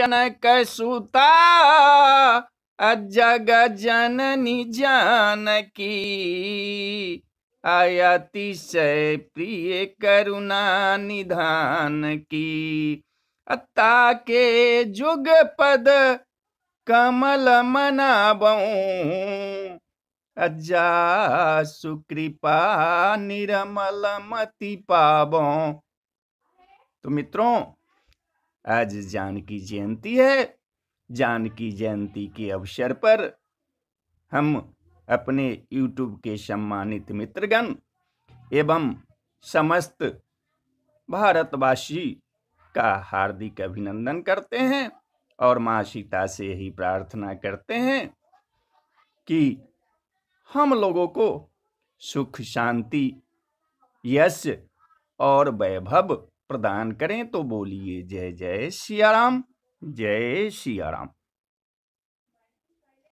जनक सुता जग जननी जानकी अतिशय प्रिय करुणा निधान की अत्ता के जुग पद कमल मनाबऊ अज्जा सुकृपा निरमल मति पाबो तो मित्रों आज जानकी जयंती है जानकी जयंती के अवसर पर हम अपने यूट्यूब के सम्मानित मित्रगण एवं समस्त भारतवासी का हार्दिक अभिनंदन करते हैं और माँ सीता से यही प्रार्थना करते हैं कि हम लोगों को सुख शांति यश और वैभव प्रदान करें तो बोलिए जय जय सियाराम जय सियाराम